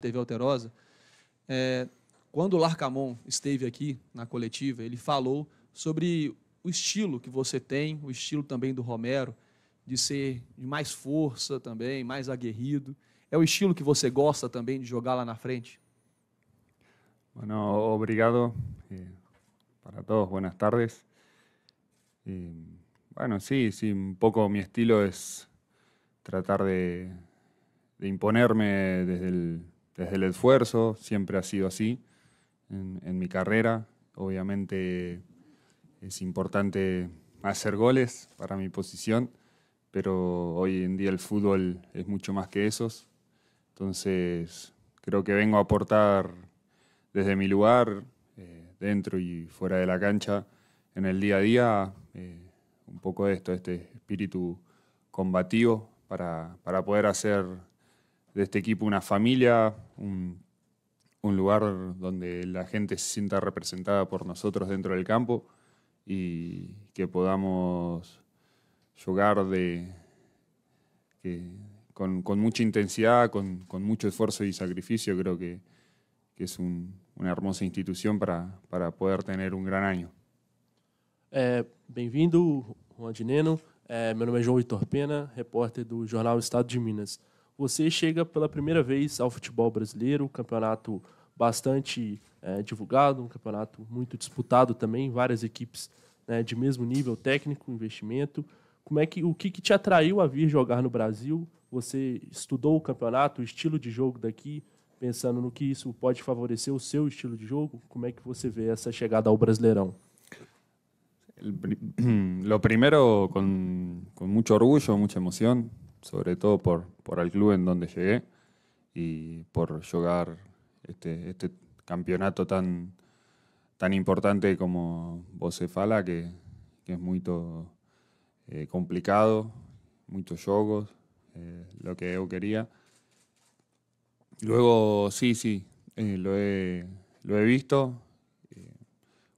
TV Alterosa, é, quando o Larcamon esteve aqui na coletiva, ele falou sobre o estilo que você tem, o estilo também do Romero, de ser de mais força também, mais aguerrido. É o estilo que você gosta também de jogar lá na frente? Bueno, obrigado eh, para todos. Buenas tardes. Eh, bueno, sí, sí, un poco mi estilo es tratar de, de imponerme desde el desde el esfuerzo, siempre ha sido así en, mi carrera. Obviamente es importante hacer goles para mi posición, pero hoy en día el fútbol es mucho más que esos. Entonces creo que vengo a aportar desde mi lugar, eh, dentro y fuera de la cancha, en el día a día, eh, un poco de esto, este espíritu combativo para, para poder hacer de este equipo una familia, un, lugar donde la gente se sienta representada por nosotros dentro del campo y que podamos jugar de, con, mucha intensidad, con, mucho esfuerzo y sacrificio. Creo que, es una hermosa institución para, poder tener un gran año. Bienvenido, Juan de Neno. Mi nombre es João Vitor Pena, repórter del jornal Estado de Minas. você chega pela primeira vez ao futebol brasileiro, um campeonato bastante é, divulgado, um campeonato muito disputado também, várias equipes né, de mesmo nível técnico, investimento. Como é que o que, que te atraiu a vir jogar no Brasil? Você estudou o campeonato, o estilo de jogo daqui, pensando no que isso pode favorecer o seu estilo de jogo? Como é que você vê essa chegada ao Brasileirão? Lo primero con, con mucho orgullo, mucha emoción, sobre todo por, el club en donde llegué y por jugar este, este, campeonato tan, tan importante como Bocefala, que, que es muy eh, complicado, muchos jogos, eh, lo que yo quería. Luego, sí, sí, eh, lo, he, visto.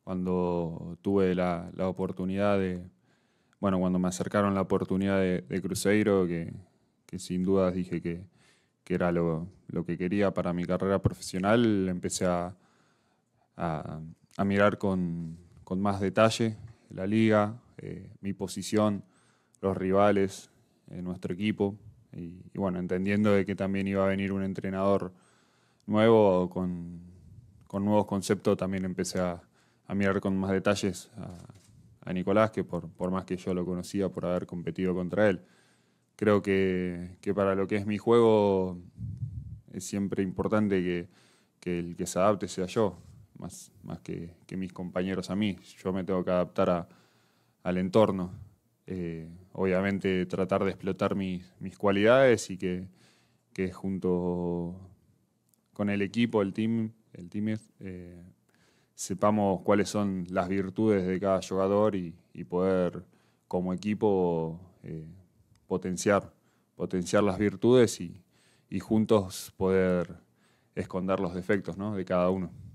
cuando tuve la oportunidad de bueno, cuando me acercaron la oportunidad de, Cruzeiro, que, sin dudas dije que, era lo, que quería para mi carrera profesional, empecé a, mirar con, más detalle la liga, eh, mi posición, los rivales, eh, nuestro equipo, y, bueno, entendiendo de que también iba a venir un entrenador nuevo con, con nuevos conceptos, también empecé a, a mirar con más detalles a Nicolás, que por, por más que yo lo conocía por haber competido contra él. Creo que, para lo que es mi juego es siempre importante que, el que se adapte sea yo, más, más que, que, mis compañeros a mí. Yo me tengo que adaptar al entorno. Eh, obviamente tratar de explotar mis, cualidades y que, junto con el equipo, el team, el team eh, sepamos cuáles son las virtudes de cada jugador y, y poder como equipo eh, potenciar, potenciar las virtudes y, y juntos poder esconder los defectos ¿no? de cada uno.